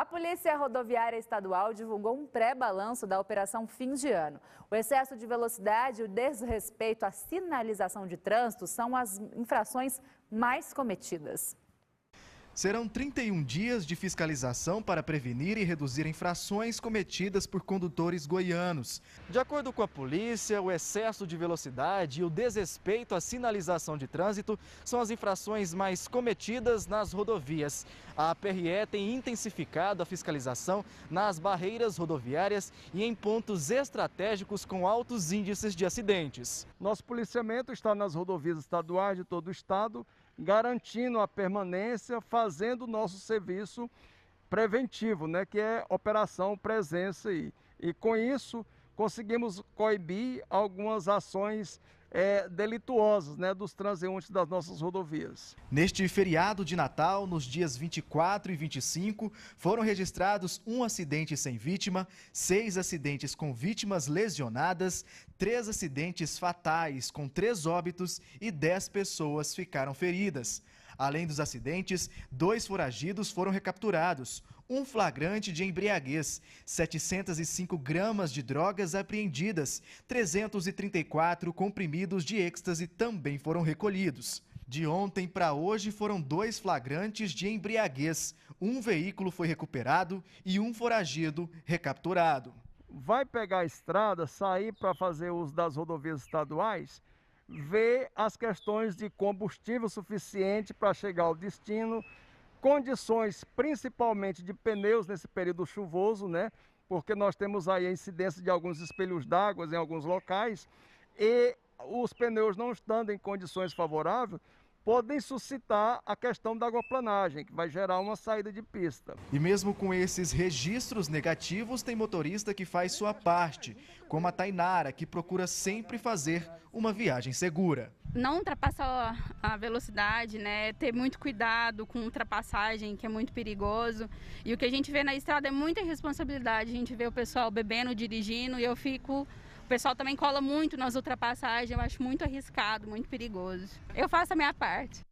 A Polícia Rodoviária Estadual divulgou um pré-balanço da operação fim de ano. O excesso de velocidade e o desrespeito à sinalização de trânsito são as infrações mais cometidas. Serão 31 dias de fiscalização para prevenir e reduzir infrações cometidas por condutores goianos. De acordo com a polícia, o excesso de velocidade e o desrespeito à sinalização de trânsito são as infrações mais cometidas nas rodovias. A PRE tem intensificado a fiscalização nas barreiras rodoviárias e em pontos estratégicos com altos índices de acidentes. Nosso policiamento está nas rodovias estaduais de todo o estado garantindo a permanência, fazendo o nosso serviço preventivo, né, que é operação presença e, E com isso conseguimos coibir algumas ações é, né, dos transeuntes das nossas rodovias. Neste feriado de Natal, nos dias 24 e 25, foram registrados um acidente sem vítima, seis acidentes com vítimas lesionadas, três acidentes fatais com três óbitos e dez pessoas ficaram feridas. Além dos acidentes, dois foragidos foram recapturados um flagrante de embriaguez, 705 gramas de drogas apreendidas, 334 comprimidos de êxtase também foram recolhidos. De ontem para hoje foram dois flagrantes de embriaguez. Um veículo foi recuperado e um foragido recapturado. Vai pegar a estrada, sair para fazer uso das rodovias estaduais, ver as questões de combustível suficiente para chegar ao destino condições principalmente de pneus nesse período chuvoso, né? Porque nós temos aí a incidência de alguns espelhos d'água em alguns locais e os pneus não estando em condições favoráveis, podem suscitar a questão da aquaplanagem, que vai gerar uma saída de pista. E mesmo com esses registros negativos, tem motorista que faz sua parte, como a Tainara, que procura sempre fazer uma viagem segura. Não ultrapassar a velocidade, né? Ter muito cuidado com ultrapassagem, que é muito perigoso. E o que a gente vê na estrada é muita irresponsabilidade. A gente vê o pessoal bebendo, dirigindo, e eu fico o pessoal também cola muito nas ultrapassagens, eu acho muito arriscado, muito perigoso. Eu faço a minha parte.